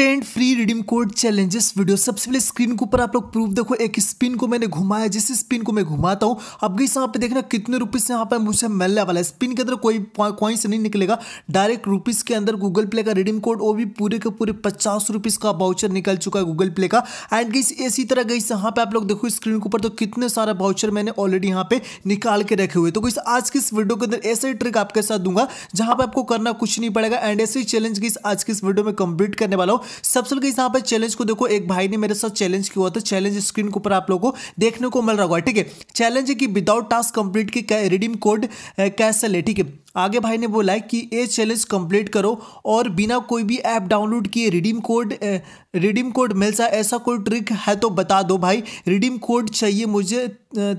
instant free redeem code challenges video सबसे पहले screen के ऊपर आप लोग प्रूफ देखो एक स्पिन को मैंने घुमाया जिस स्पिन को मैं घुमाता हूं अब गई यहाँ पे देखना कितने रुपीज़ यहाँ पे मुझे मिलने वाला है स्पिन के अंदर कोई कॉइंस नहीं निकलेगा डायरेक्ट रुपीस के अंदर गूगल प्ले का रिडीम कोड वो भी पूरे के पूरे पचास रुपीस का बाउचर निकल चुका है गूगल प्ले का एंड गई इसी तरह गई यहाँ पे आप लोग देखो स्क्रीन के ऊपर तो कितने सारा बाउचर मैंने ऑलरेडी यहाँ पे निकाल के रखे हुए तो गई आज की इस वीडियो के अंदर ऐसे ट्रिक आपके साथ दूंगा जहाँ पे आपको करना कुछ नहीं पड़ेगा एंड ऐसे ही चैलेंज गई आज की इस वीडियो में कंप्लीट करने वाला हूँ सबसे पहले यहाँ पर चैलेंज को देखो एक भाई ने मेरे साथ चैलेंज किया हुआ था चैलेंज स्क्रीन के ऊपर आप लोगों को देखने को मिल रहा होगा ठीक है चैलेंज है कि विदाउट टास्क कंप्लीट के रिडीम कोड कैसे ले ठीक है आगे भाई ने बोला है कि ये चैलेंज कंप्लीट करो और बिना कोई भी ऐप डाउनलोड किए रिडीम कोड रिडीम कोड मिल जाए ऐसा कोई ट्रिक है तो बता दो भाई रिडीम कोड चाहिए मुझे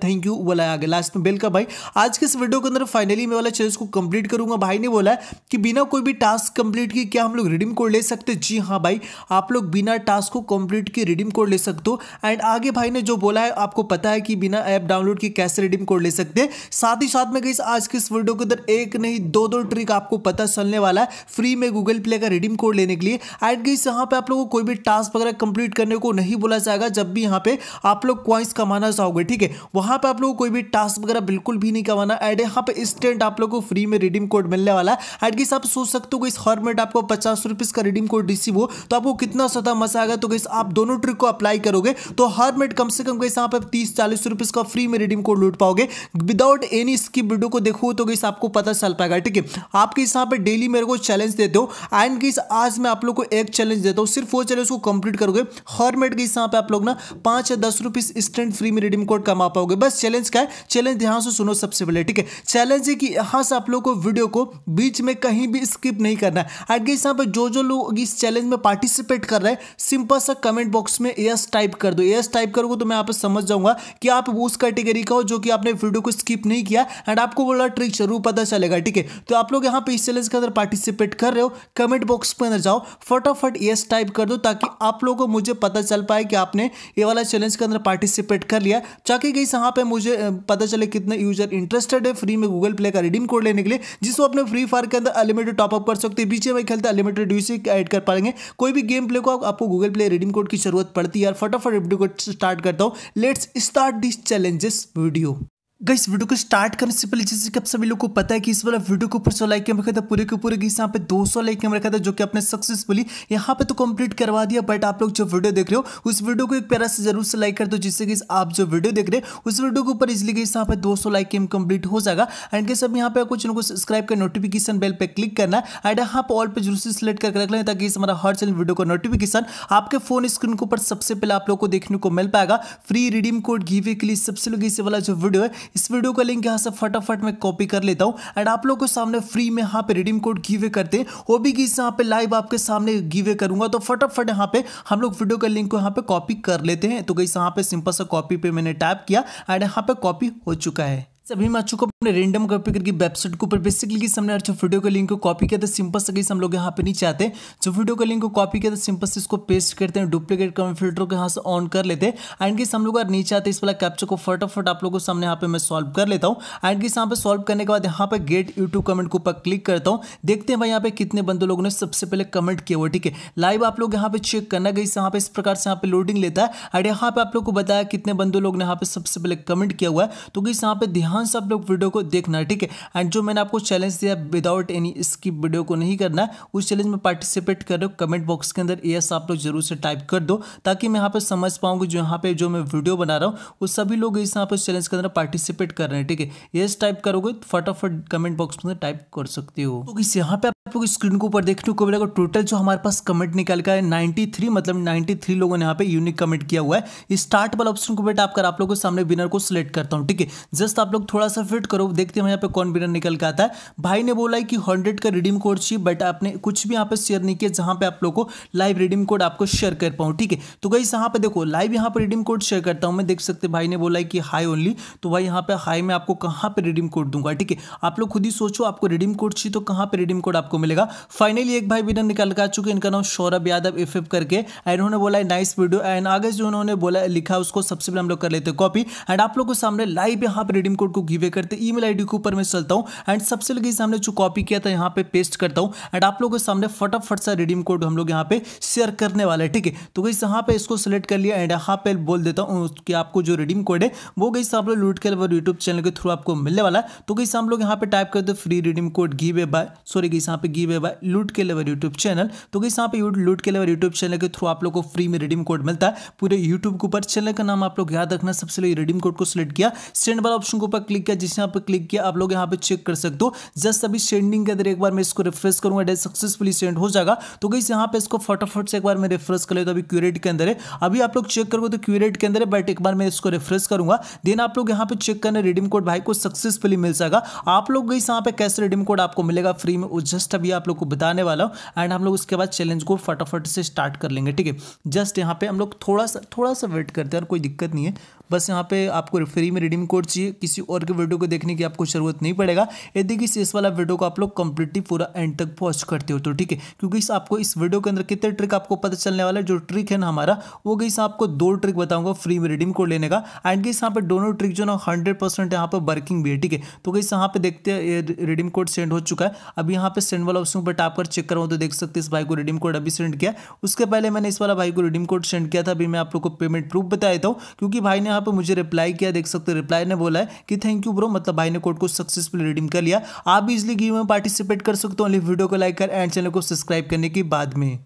थैंक यू बोला आगे लास्ट में बेल का भाई आज के इस वीडियो के अंदर फाइनली मैं वाला चैलेंज को कंप्लीट करूंगा भाई ने बोला है कि बिना कोई भी टास्क कंप्लीट किए क्या हम लोग रिडीम कोड ले सकते जी हाँ भाई आप लोग बिना टास्क को कंप्लीट किए रिडीम कोड ले सकते हो एंड आगे भाई ने जो बोला है आपको पता है कि बिना ऐप डाउनलोड किए कैसे रिडीम कोड ले सकते हैं साथ ही साथ में कहीं आज के इस वीडियो के अंदर एक नहीं दो दो ट्रिक आपको पता चलने वाला है फ्री में गूगल प्ले का रिडीम कोड लेने के लिए एट गई यहाँ पे आप लोगों को कोई भी टास्क वगैरह कंप्लीट करने को नहीं बोला जाएगा जब भी यहाँ पे आप लोग क्वाइंस कमाना चाहोगे ठीक है वहाँ पर आप लोग को कोई भी टास्क वगैरह बिल्कुल भी नहीं कमाना एट यहाँ पे इंस्टेंट आप लोग को फ्री में रिडीम कोड मिलने वाला है एट गई आप सोच सकते हो इस हर मिनट आपको पचास का रिडीम कोड रिसीव हो तो आपको कितना सदा मजा आएगा तो गई आप दोनों ट्रिक को अप्लाई करोगे तो हर मिनट कम से कम गई यहाँ पे तीस चालीस रुपीज़ का फ्री में रिडीम कोड लूट पाओगे विदाउट एनी स्किप वीडियो को देखो तो गई आपको पता चला चल पाएगा ठीक है आप किस यहाँ पे डेली मेरे को चैलेंज देते हो एंड किस आज मैं आप लोग को एक चैलेंज देता हूँ सिर्फ वो चैलेंज को कंप्लीट करोगे हर मिनट के यहाँ पे आप लोग ना पाँच या दस रुपीज इंस्टेंट फ्री में रिडीम कोड कमा पाओगे बस चैलेंज क्या है चैलेंज ध्यान से सुनो सबसे पहले ठीक है चैलेंज है कि यहाँ से आप लोग को वीडियो को बीच में कहीं भी स्किप नहीं करना है एंड किस यहाँ पे जो जो लोग इस चैलेंज में पार्टिसिपेट कर रहे हैं सिंपल सा कमेंट बॉक्स में यस टाइप कर दो यस टाइप करोगे तो मैं आप समझ जाऊंगा कि आप उस कैटेगरी का हो जो कि आपने वीडियो को स्किप नहीं किया एंड आपको बोला ट्रिक जरूर पता चलेगा है ठीक है तो आप लोग यहाँ पे इस चैलेंज के अंदर पार्टिसिपेट कर रहे हो कमेंट बॉक्स पे अंदर जाओ फटाफट यस टाइप कर दो ताकि आप लोगों को मुझे पता चल पाए कि आपने ये वाला चैलेंज के अंदर पार्टिसिपेट कर लिया ताकि गई यहाँ पे मुझे पता चले कितने यूजर इंटरेस्टेड है फ्री में गूगल प्ले का रिडीम कोड लेने के लिए जिसको अपने फ्री फायर के अंदर अनलिमिटेड टॉपअप कर सकते हैं बीचे में खेलते अनलिमिटेड यूसी एड कर पाएंगे कोई भी गेम प्ले को आपको गूगल प्ले रिडीम कोड की जरूरत पड़ती है यार फटाफट रिडीम कोड स्टार्ट करता हूँ let's start this challenges video गई वीडियो को स्टार्ट करने से पहले जैसे कि आप सभी लोग को पता है कि इस वाला वीडियो के ऊपर सौ लाइक कैम रखा था पूरे के पूरे इस यहाँ पे 200 लाइक कैम रखा था जो कि आपने सक्सेसफुली यहाँ पे तो कंप्लीट करवा दिया बट आप लोग जो वीडियो देख रहे हो उस वीडियो को एक प्यारा से जरूर से लाइक कर दो जिससे कि आप जो वीडियो देख रहे हो उस वीडियो के ऊपर इजली गई यहाँ पे दो लाइक कैम कंप्लीट हो जाएगा एंड के सब यहाँ पे कुछ लोगों को सब्सक्राइब कर नोटिफिकेशन बेल पर क्लिक करना एंड यहाँ पर ऑल पर जरूर से सिलेक्ट करके रख लें ताकि इस हमारा हर चैनल वीडियो का नोटिफिकेशन आपके फोन स्क्रीन के ऊपर सबसे पहले आप लोग को देखने को मिल पाएगा फ्री रिडीम कोड घीवे के लिए सबसे लोग इस वाला जो वीडियो है इस वीडियो का लिंक यहाँ से फटाफट मैं कॉपी कर लेता हूँ एंड आप लोग के सामने फ्री में यहाँ पे रिडीम कोड गिवे करते हैं वो भी गिज यहाँ पे लाइव आपके सामने गिवे करूंगा तो फटाफट यहाँ पे हम लोग वीडियो का लिंक को यहाँ पे कॉपी कर लेते हैं तो गई यहाँ पे सिंपल सा कॉपी पे मैंने टैप किया एंड यहाँ पे कॉपी हो चुका है सभी मैं अच्छों को अपने रेंडम कॉपी करके वेबसाइट के ऊपर बेसिकली किस हमने हर वीडियो के लिंक को कॉपी किया था सिंपल से कहीं हम लोग यहाँ पे नहीं चाहते जो वीडियो का लिंक को कॉपी किया था सिंपल से इसको पेस्ट करते हैं डुप्लीकेट कमेंट फिल्टर को यहाँ से ऑन कर लेते हैं एंड किस हम लोग नहीं चाहते इस वाला कैप्चर को फटाफट आप लोगों को सामने यहाँ पे मैं सॉल्व कर लेता हूँ एंड किस यहाँ पे सॉल्व करने के बाद यहाँ पे गेट यूट्यूब कमेंट के ऊपर क्लिक करता हूँ देखते हैं भाई यहाँ पे कितने बंदे लोगों ने सबसे पहले कमेंट किया हुआ ठीक है लाइव आप लोग यहाँ पे चेक करना गई यहाँ पे इस प्रकार से यहाँ पे लोडिंग लेता है एंड यहाँ पे आप लोग को बताया कितने बंदे लोग ने यहाँ पे सबसे पहले कमेंट किया हुआ है तो किस यहाँ पे ध्यान ध्यान से आप लोग वीडियो को देखना ठीक है एंड जो मैंने आपको चैलेंज दिया विदाउट एनी इसकी वीडियो को नहीं करना है उस चैलेंज में पार्टिसिपेट कर रहे हो कमेंट बॉक्स के अंदर यस आप लोग जरूर से टाइप कर दो ताकि मैं यहाँ पर समझ पाऊँ कि जो यहाँ पे जो मैं वीडियो बना रहा हूँ वो सभी लोग इस यहाँ पर चैलेंज के अंदर पार्टिसिपेट कर रहे हैं ठीक है यस टाइप करोगे तो फटाफट कमेंट बॉक्स में टाइप कर सकते हो तो इस यहाँ पे आप लोग स्क्रीन के ऊपर देखने को मिलेगा टोटल जो हमारे पास कमेंट निकल का है नाइन्टी मतलब नाइन्टी लोगों ने यहाँ पे यूनिक कमेंट किया हुआ है स्टार्ट वाला ऑप्शन को बेटा आप आप लोगों के सामने विनर को सिलेक्ट करता हूँ ठीक है जस्ट आप लोग लोग थोड़ा सा फिट करो देखते हैं यहाँ पे कौन विनर निकल के आता है भाई ने बोला है कि हंड्रेड का रिडीम कोड चाहिए बट आपने कुछ भी यहाँ पे शेयर नहीं किया जहाँ पे आप लोग को लाइव रिडीम कोड आपको शेयर कर पाऊँ ठीक है तो गई यहाँ पे देखो लाइव यहाँ पर रिडीम कोड शेयर करता हूँ मैं देख सकते भाई ने बोला है कि हाई ओनली तो भाई यहाँ पे हाई में आपको कहाँ पर रिडीम कोड दूंगा ठीक है आप लोग खुद ही सोचो आपको रिडीम कोड चाहिए तो कहाँ पर रिडीम कोड आपको मिलेगा फाइनली एक भाई विनर निकल के आ चुके इनका नाम सौरभ यादव एफ करके एंड उन्होंने बोला है नाइस वीडियो एंड आगे जो उन्होंने बोला लिखा उसको सबसे पहले हम लोग कर लेते हैं कॉपी एंड आप लोग को सामने लाइव यहाँ पे रिडीम कोड कोड को गिवे करते ईमेल आईडी के ऊपर मैं चलता हूँ एंड सबसे लगे सामने जो कॉपी किया था यहाँ पे पेस्ट करता हूँ एंड आप लोगों के सामने फटाफट सा रिडीम कोड हम लोग यहाँ पे शेयर करने वाला है ठीक है तो गई यहाँ पे इसको सेलेक्ट कर लिया एंड यहाँ पे बोल देता हूँ कि आपको जो रिडीम कोड है वो गई आप लोग लूट के यूट्यूब चैनल के थ्रू आपको मिलने वाला है तो गई हम लोग यहाँ पे टाइप करते फ्री रिडीम कोड गी वे बाय सॉरी गई यहाँ पे गी वे बाय लूट के लेवर यूट्यूब चैनल तो गई यहाँ पे लूट के लेवर यूट्यूब चैनल के थ्रू आप लोग को फ्री में रिडीम कोड मिलता है पूरे यूट्यूब के ऊपर चैनल का नाम आप लोग याद रखना सबसे रिडीम कोड को सिलेक्ट किया सेंड वाला ऑप्शन के ऊपर क्लिक किया जिस यहाँ पर क्लिक किया आप लोग यहाँ पे चेक कर सकते हो जस्ट अभी सेंडिंग के अंदर एक बार मैं इसको रिफ्रेश करूँगा डेट सक्सेसफुली सेंड हो जाएगा तो गई यहाँ पे इसको फटाफट से एक बार मैं रिफ्रेश कर लेता तो अभी क्यूरेट के अंदर है अभी आप लोग चेक करोगे तो क्यूरेट के अंदर है बट एक बार मैं इसको रिफ्रेश करूँगा देन आप लोग यहाँ पे चेक करना रिडीम कोड भाई को सक्सेसफुली मिल जाएगा आप लोग गई यहाँ पे कैसे रिडीम कोड आपको मिलेगा फ्री में जस्ट अभी आप लोग को बताने वाला हूँ एंड हम लोग उसके बाद चैलेंज को फटाफट से स्टार्ट कर लेंगे ठीक है जस्ट यहाँ पे हम लोग थोड़ा सा थोड़ा सा वेट करते हैं और कोई दिक्कत नहीं है बस यहाँ पे आपको फ्री में रिडीम कोड चाहिए किसी और के वीडियो को देखने की आपको जरूरत नहीं पड़ेगा यदि किसी इस वाला वीडियो को आप लोग कंप्लीटली पूरा एंड तक वॉच करते हो तो ठीक है क्योंकि इस आपको इस वीडियो के अंदर कितने ट्रिक आपको पता चलने वाला है जो ट्रिक है ना हमारा वो गई आपको दो ट्रिक बताऊंगा फ्री में रिडीम कोड लेने का एंड गई यहाँ पर दोनों ट्रिक जो ना हंड्रेड परसेंट यहाँ पर वर्किंग भी है ठीक है तो गई यहाँ पे देखते हैं रिडीम कोड सेंड हो चुका है अभी यहाँ पे सेंड वाला ऑप्शन पर टाप कर चेक करूँ तो देख सकते इस भाई को रिडीम कोड अभी सेंड किया उसके पहले मैंने इस वाला भाई को रिडीम कोड सेंड किया था अभी मैं आप लोग को पेमेंट प्रूफ बताया था क्योंकि भाई ने यहाँ पर मुझे रिप्लाई किया देख सकते हो रिप्लाई ने बोला है कि थैंक यू ब्रो मतलब भाई ने कोड को सक्सेसफुल रिडीम कर लिया आप भी इसलिए गेम में पार्टिसिपेट कर सकते हो ओनली वीडियो को लाइक कर एंड चैनल को सब्सक्राइब करने के बाद में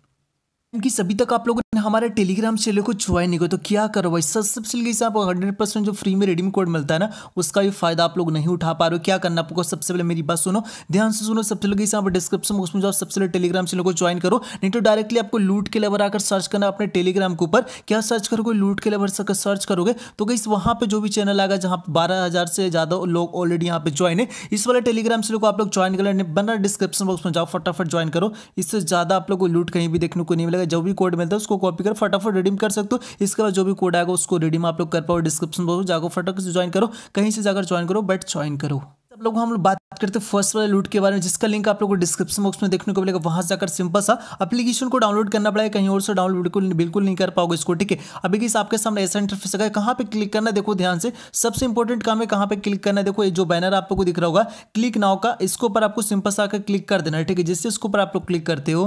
कि सभी तक आप लोगों ने हमारे टेलीग्राम चैनल को ज्वाइन नहीं हो तो क्या करो भाई सबसे सबसे से आपको हंड्रेड परसेंट जो फ्री में रिडीम कोड मिलता है ना उसका भी फायदा आप लोग नहीं उठा पा रहे हो क्या करना आपको सबसे पहले मेरी बात सुनो ध्यान से सुनो सबसे लगे आप डिस्क्रिप्शन बॉक्स में जाओ सबसे पहले टेलीग्राम चैनल को ज्वाइन करो नहीं तो डायरेक्टली आपको लूट के लेवर आकर सर्च करना अपने टेलीग्राम के ऊपर क्या सर्च करोगे लूट के लेवर सकर सर्च करोगे तो कई वहाँ पर जो भी चैनल आएगा जहाँ पर बारह से ज़्यादा लोग ऑलरेडी यहाँ पर ज्वाइन है इस वाले टेलीग्राम चैनल को आप लोग ज्वाइन कर लेने बना डिस्क्रिप्शन बॉक्स में जाओ फटाफट ज्वाइन करो इससे ज़्यादा आप लोग को लूट कहीं भी देखने को नहीं मिलेगा आएगा जो भी कोड मिलता है उसको कॉपी कर फटाफट रिडीम कर सकते हो इसके बाद जो भी कोड आएगा उसको रिडीम आप लोग कर पाओ डिस्क्रिप्शन बॉक्स जाकर फटाफट ज्वाइन करो कहीं से जाकर ज्वाइन करो बट ज्वाइन करो अब लोग हम लोग बात करते हैं फर्स्ट वाले लूट के बारे में जिसका लिंक आप लोगों को डिस्क्रिप्शन बॉक्स में देखने को मिलेगा वहां जाकर सिंपल सा एप्लीकेशन को डाउनलोड करना पड़ेगा कहीं और से डाउनलोड बिल्कुल बिल्कुल नहीं कर पाओगे इसको ठीक है अभी किस आपके सामने ऐसा इंटरफेस है कहाँ पे क्लिक करना है देखो ध्यान से सबसे इंपॉर्टेंट काम है कहाँ पे क्लिक करना है देखो ये जो बैनर आप लोग को दिख रहा होगा क्लिक नाव का इसके ऊपर आपको सिंपल सा आकर क्लिक कर देना है ठीक है जिससे इसके ऊपर आप लोग क्लिक करते हो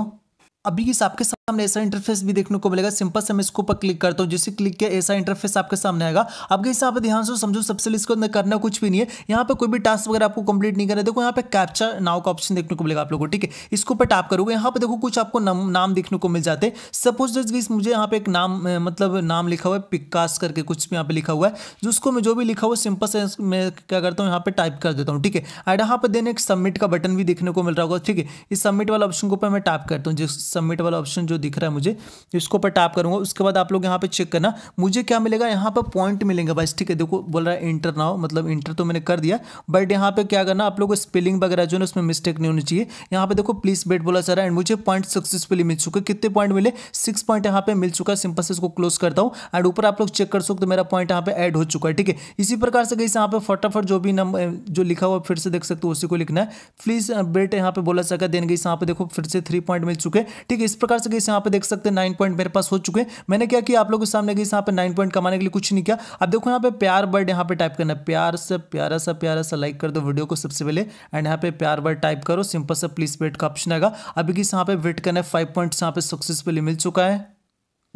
अभी इस आपके सामने ऐसा इंटरफेस भी देखने को मिलेगा सिंपल से मैं इसको पर क्लिक करता हूँ जिससे क्लिक किया ऐसा इंटरफेस आपके सामने आएगा आपके हिसाब से ध्यान से समझो सबसे इसके अंदर करना कुछ भी नहीं है यहाँ पे कोई भी टास्क वगैरह आपको कंप्लीट नहीं करना देखो यहाँ पे कैप्चर नाव का ऑप्शन देखने को मिलेगा आप लोगों को ठीक है इसको पर टैप करोगे यहाँ पर देखो कुछ आपको नाम, नाम देखने को मिल जाते सपोज दिस मुझे यहाँ पे एक नाम मतलब नाम लिखा हुआ है पिकास करके कुछ भी यहाँ पे लिखा हुआ है जिसको मैं जो भी लिखा हुआ सिंपल से मैं क्या करता हूँ यहाँ पे टाइप कर देता हूँ ठीक है एंड यहाँ पे देन एक सबमिट का बटन भी देखने को मिल रहा होगा ठीक है इस सबमिट वाला ऑप्शन को पर मैं टैप करता हूँ जिस सबमिट वाला ऑप्शन जो दिख रहा है मुझे इसको पर टैप करूंगा उसके बाद आप लोग यहाँ पर चेक करना मुझे क्या मिलेगा यहाँ पर पॉइंट मिलेंगे बस ठीक है देखो बोल रहा है इंटर ना हो मतलब इंटर तो मैंने कर दिया बट यहाँ पर क्या करना आप लोग को स्पेलिंग वगैरह जो है उसमें मिस्टेक नहीं होनी चाहिए यहाँ पर देखो प्लीज बेट बोला है एंड मुझे पॉइंट सक्सेसफुली मिल चुके कितने पॉइंट मिले सिक्स पॉइंट यहाँ पे मिल चुका है सिंपल से इसको क्लोज करता हूँ एंड ऊपर आप लोग चेक कर सकते हो तो मेरा पॉइंट यहाँ पे एड हो चुका है ठीक है इसी प्रकार से गई यहाँ पे फटाफट जो भी नंबर जो लिखा हुआ फिर से देख सकते हो उसी को लिखना है प्लीज बेट uh, यहाँ पे बोला सका देन गई यहाँ पे देखो फिर से थ्री पॉइंट मिल चुके ठीक है इस प्रकार से यहाँ पे देख सकते हैं नाइन पॉइंट मेरे पास हो चुके हैं मैंने क्या किया आप लोगों के सामने गई यहाँ पे नाइन पॉइंट कमाने के लिए कुछ नहीं किया अब देखो यहाँ पे प्यार बर्ड यहाँ पे टाइप करना है प्यार से प्यारा सा प्यारा सा लाइक कर दो वीडियो को सबसे पहले एंड यहाँ पे प्यार बर्ड टाइप करो सिंपल सा प्लीज वेट का ऑप्शन आएगा अभी किस यहाँ पे वेट करना है फाइव पॉइंट यहाँ पे सक्सेसफुली मिल चुका है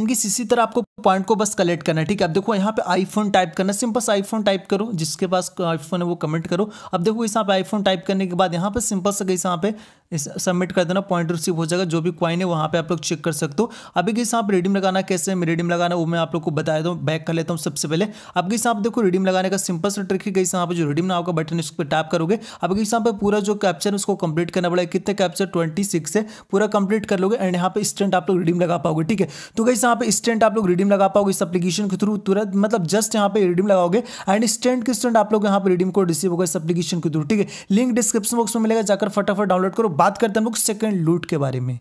इनकी इसी तरह आपको पॉइंट को बस कलेक्ट करना है ठीक है अब देखो यहाँ पे आईफोन टाइप करना सिंपल से आईफोन टाइप करो जिसके पास आईफोन है वो कमेंट करो अब देखो इस पे आईफोन टाइप करने के बाद यहाँ पे सिंपल से कहीं यहाँ पे सबमिट कर देना पॉइंट रिसीव हो जाएगा जो भी क्वाइन है वहाँ पे आप लोग चेक कर सकते हो अभी किस आप रिडीम लगाना कैसे है रिडीम लगाना वो मैं आप लोग को बता देता हूँ बैक कर लेता हूँ सबसे पहले अब किस आप देखो रिडीम लगाने का सिंपल सा ट्रिक है कहीं यहाँ पे जो रिडीम नाव का बटन उसको टैप करोगे अब किस यहाँ पे पूरा जो कैप्चर है उसको कंप्लीट करना पड़ेगा कितने कैप्चर ट्वेंटी है पूरा कंप्लीट कर लोगे एंड यहाँ पे स्टेंट आप लोग रिडीम लगा पाओगे ठीक है तो कहीं यहाँ पे स्टेंट आप लोग रिडीम लगा पाओगे इस एप्लीकेशन के थ्रू तुरंत मतलब जस्ट यहाँ पे रिडीम लगाओगे एंड स्टेंट के स्टेंट आप लोग यहाँ पे रिडीम कोड रिसीव होगा इस एप्लीकेशन के थ्रू ठीक है लिंक डिस्क्रिप्शन बॉक्स में मिलेगा जाकर फटाफट डाउनलोड करो बात करते हैं हम लोग सेकंड लूट के बारे में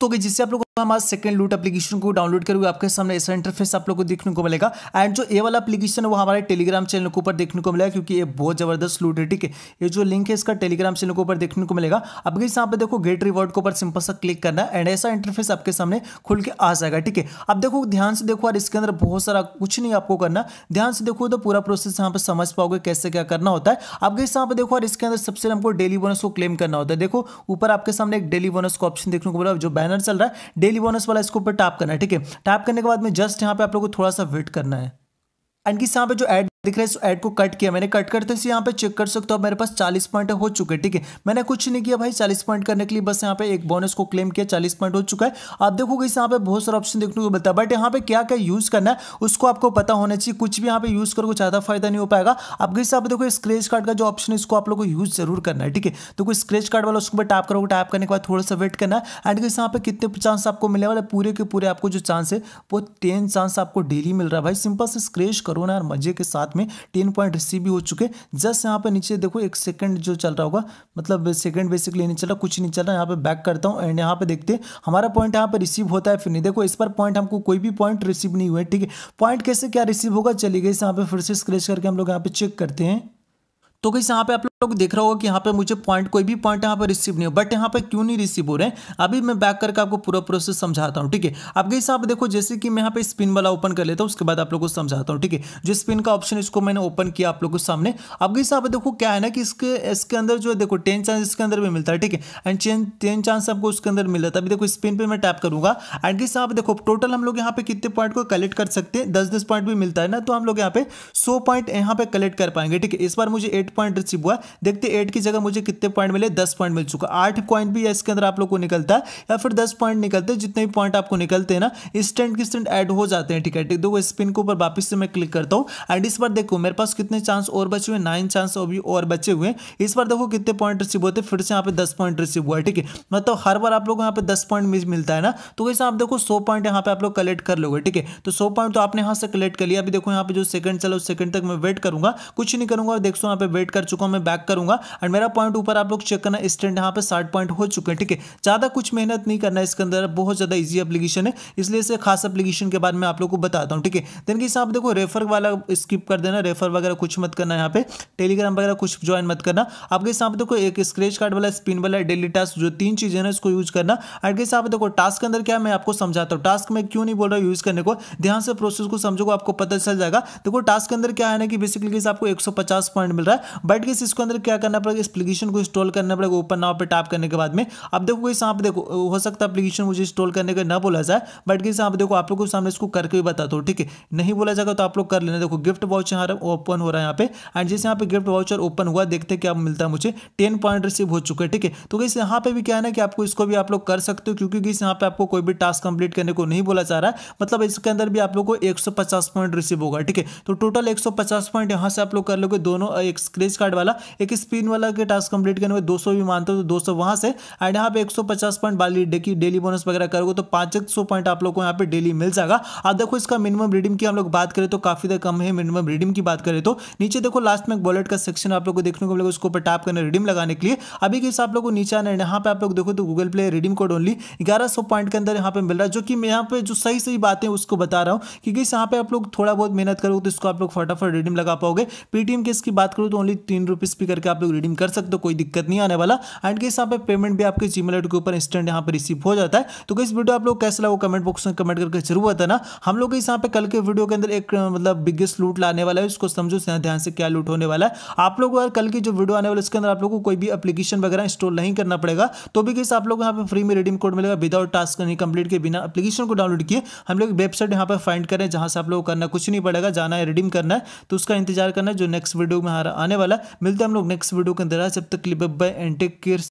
तो जिससे आप लोग हम सेकंड लूट एप्लीकेशन को डाउनलोड करोगे आपके सामने ऐसा इंटरफेस आप लोग को देखने को मिलेगा एंड जो ए वाला एप्लीकेशन है वो हमारे टेलीग्राम चैनल के ऊपर देखने को मिलेगा क्योंकि ये बहुत जबरदस्त लूट है ठीक है ये जो लिंक है इसका टेलीग्राम चैनल के ऊपर देखने को मिलेगा अब इस यहाँ पर देखो गेट रिवॉर्ड के ऊपर सिंपल सा क्लिक करना एंड ऐसा इंटरफेस आपके सामने खुल के आ जाएगा ठीक है अब देखो ध्यान से देखो यार इसके अंदर बहुत सारा कुछ नहीं आपको करना ध्यान से देखो तो पूरा प्रोसेस यहाँ पर समझ पाओगे कैसे क्या करना होता है अब इस यहाँ पर देखो यार इसके अंदर सबसे हमको डेली बोनस को क्लेम करना होता है देखो ऊपर आपके सामने एक डेली बोनस का ऑप्शन देखने को मिला जो बैन बैनर चल रहा है डेली बोनस वाला इसके ऊपर टैप करना है ठीक है टैप करने के बाद में जस्ट यहाँ पे आप लोगों को थोड़ा सा वेट करना है एंड किस यहाँ पे जो एड दिख रहा है इस ऐड को कट किया मैंने कट करते से यहाँ पे चेक कर सकते हो अब मेरे पास 40 पॉइंट हो चुके ठीक है मैंने कुछ नहीं किया भाई 40 पॉइंट करने के लिए बस यहाँ पे एक बोनस को क्लेम किया 40 पॉइंट हो चुका है आप देखोगे इस यहाँ पे बहुत सारा ऑप्शन देखने को मिलता है बट यहाँ पे क्या क्या यूज़ करना है उसको आपको पता होना चाहिए कुछ भी यहाँ पे यूज़ करो ज़्यादा फायदा नहीं हो पाएगा आपके आप देखो स्क्रेच कार्ड का जो ऑप्शन है इसको आप लोग को यूज़ जरूर करना है ठीक है तो कोई स्क्रेच कार्ड वाला उसको टाइप करोगे टाइप करने के बाद थोड़ा सा वेट करना है एंड यहाँ पे कितने चांस आपको मिलने वाले पूरे के पूरे आपको जो चांस है वो टेन चांस आपको डेली मिल रहा है भाई सिंपल से स्क्रेच करो ना मजे के साथ साथ में टेन पॉइंट रिसीव भी हो चुके जस्ट यहाँ पे नीचे देखो एक सेकंड जो चल रहा होगा मतलब सेकंड बेसिकली नहीं चल रहा कुछ नहीं चल रहा यहाँ पे बैक करता हूँ एंड यहाँ पे देखते हमारा पॉइंट यहाँ पे रिसीव होता है फिर नहीं देखो इस पर पॉइंट हमको कोई भी पॉइंट रिसीव नहीं हुआ है ठीक है पॉइंट कैसे क्या रिसीव होगा चली गई यहाँ पे फिर से स्क्रेच करके हम लोग यहाँ पे चेक करते हैं तो कैसे यहाँ पे आप लोग देख रहा होगा कि यहाँ पे मुझे पॉइंट कोई भी पॉइंट यहाँ पे रिसीव नहीं हो बट यहाँ पे क्यों नहीं रिसीव हो रहे हैं अभी मैं बैक करके आपको पूरा प्रोसेस समझाता हूँ ठीक है अब गई साहब देखो जैसे कि मैं यहाँ पे स्पिन वाला ओपन कर लेता हूँ उसके बाद आप लोग को समझाता हूँ ठीक है जो स्पिन का ऑप्शन इसको मैंने ओपन किया आप लोग के सामने अब गई साहब देखो क्या है ना कि इसके इसके अंदर जो है देखो टेन चांस इसके अंदर भी मिलता है ठीक है एंड टेन चांस आपको उसके अंदर मिल रहा अभी देखो स्पिन पर मैं टैप करूंगा एंड गई साहब देखो टोटल हम लोग यहाँ पे कितने पॉइंट को कलेक्ट कर सकते हैं दस दस पॉइंट भी मिलता है ना तो हम लोग यहाँ पे सौ पॉइंट यहाँ पे कलेक्ट कर पाएंगे ठीक है इस बार मुझे एट पॉइंट रिसीव हुआ देखते एट की जगह मुझे कितने पॉइंट मिले दस पॉइंट मिल चुका आठ पॉइंट भी इसके अंदर आप लोग को निकलता है या फिर दस पॉइंट निकलते जितने भी पॉइंट आपको निकलते हैं ना इंस्टेंट की स्टेंट ऐड हो जाते हैं ठीक है देखो स्पिन के ऊपर वापस से मैं क्लिक करता हूँ एंड इस बार देखो मेरे पास कितने चांस और बचे हुए नाइन चांस अभी और बचे हुए इस बार देखो कितने पॉइंट रिसीव होते फिर से यहाँ पे दस पॉइंट रिसीव हुआ ठीक है मतलब हर बार आप लोग यहाँ पे दस पॉइंट मिलता है ना तो वैसे आप देखो सौ पॉइंट यहाँ पे आप लोग कलेक्ट कर लोगे ठीक है तो सौ पॉइंट तो आपने यहाँ से कलेक्ट कर लिया अभी देखो यहाँ पे जो सेकंड चलो सेकंड तक मैं वेट करूंगा कुछ नहीं करूंगा और देखो यहाँ पे वेट कर चुका हूँ मैं बैक बैक करूंगा एंड मेरा पॉइंट ऊपर आप लोग चेक करना इस ट्रेंड यहाँ पे साठ पॉइंट हो चुके हैं ठीक है ज़्यादा कुछ मेहनत नहीं करना इसके अंदर बहुत ज़्यादा ईजी अपलीकेशन है इसलिए इसे खास अपलीकेशन के बारे में आप लोग को बताता हूँ ठीक है देन के हिसाब देखो रेफर वाला स्किप कर देना रेफर वगैरह कुछ मत करना यहाँ पे टेलीग्राम वगैरह कुछ ज्वाइन मत करना आपके हिसाब देखो एक स्क्रेच कार्ड वाला स्पिन वाला डेली टास्क जो तीन चीज़ें ना इसको यूज करना एंड के हिसाब देखो टास्क के अंदर क्या मैं आपको समझाता हूँ टास्क में क्यों नहीं बोल रहा यूज़ करने को ध्यान से प्रोसेस को समझोगे आपको पता चल जाएगा देखो टास्क के अंदर क्या है ना कि बेसिकली आपको एक पॉइंट मिल रहा है बट किस इसको अंदर क्या करना पड़ेगा एप्लीकेशन को इंस्टॉल करना पड़ेगा ओपन नाव पर टैप करने के बाद में अब देखो कोई यहाँ पे देखो हो सकता है एप्लीकेशन मुझे इंस्टॉल करने का ना बोला जाए बट किस यहाँ पे देखो आप लोग को सामने इसको करके भी बता दो ठीक है नहीं बोला जाएगा तो आप लोग कर लेना देखो गिफ्ट वाउचर यहाँ ओपन हो रहा है यहाँ पे एंड जैसे यहाँ पे गिफ्ट वाउचर ओपन हुआ देखते क्या मिलता है मुझे टेन पॉइंट रिसीव हो चुका है ठीक है तो कैसे यहाँ पे भी क्या है ना कि आपको इसको भी आप लोग कर सकते हो क्योंकि किस यहाँ पे आपको कोई भी टास्क कंप्लीट करने को नहीं बोला जा रहा है मतलब इसके अंदर भी आप लोग को एक पॉइंट रिसीव होगा ठीक है तो टोटल एक पॉइंट यहाँ से आप लोग कर लोगे दोनों एक स्क्रेच कार्ड वाला एक स्पिन वाला के टास्क कंप्लीट करने में 200 भी मानते हो तो 200 वहां से एंड यहाँ पे 150 पॉइंट वाली की डेली बोनस वगैरह करोगे तो सौ पॉइंट आप लोग को यहाँ पे डेली मिल जाएगा अब देखो इसका मिनिमम रिडीम की हम लोग बात करें तो काफी कम है मिनिमम रिडीम की बात करें तो नीचे देखो लास्ट में बॉलेट का सेक्शन आप लोग को देखने को मिलेगा उसके ऊपर टैप करने रिडीम लगाने के लिए अभी किस आप लोग को नीचे आना यहाँ पे आप लोग देखो तो Google play redeem code only ग्यारह सौ पॉइंट के अंदर यहाँ पे मिल रहा है जो कि मैं यहाँ पे जो सही सही बातें उसको बता रहा हूँ क्योंकि यहाँ पे आप लोग थोड़ा बहुत मेहनत करोगे तो इसको आप लोग फटाफट रिडीम लगा पाओगे पेटीएम केस की बात करूँ तो ओनली तीन रुपीज़ करके आप लोग रिडीम कर सकते हो कोई दिक्कत नहीं आने वाला एंड केस यहाँ पे पेमेंट भी आपके जी मेल के ऊपर इंस्टेंट यहाँ पर रिसीव हो जाता है तो कैसे वीडियो आप लोग कैसे लगा कमेंट बॉक्स में कमेंट करके जरूर बताना हम लोग इस यहाँ पे कल के वीडियो के अंदर एक मतलब बिगेस्ट लूट लाने वाला है उसको समझो ध्यान से क्या लूट होने वाला है आप लोग अगर कल की जो वीडियो आने वाली उसके अंदर आप लोग को कोई भी अपलीकेशन वगैरह इंस्टॉल नहीं करना पड़ेगा तो भी कैसे आप लोग यहाँ पर फ्री में रिडीम कोड मिलेगा विदाउट टास्क नहीं कंप्लीट के बिना अपलीकेशन को डाउनलोड किए हम लोग वेबसाइट यहाँ पर फाइंड करें जहाँ से आप लोग करना कुछ नहीं पड़ेगा जाना है रिडीम करना है तो उसका इंतजार करना है जो नेक्स्ट वीडियो में हमारा आने वाला मिलता है हम लोग नेक्स्ट वीडियो के अंदर जब तक लिप बाय एंड टेक केयर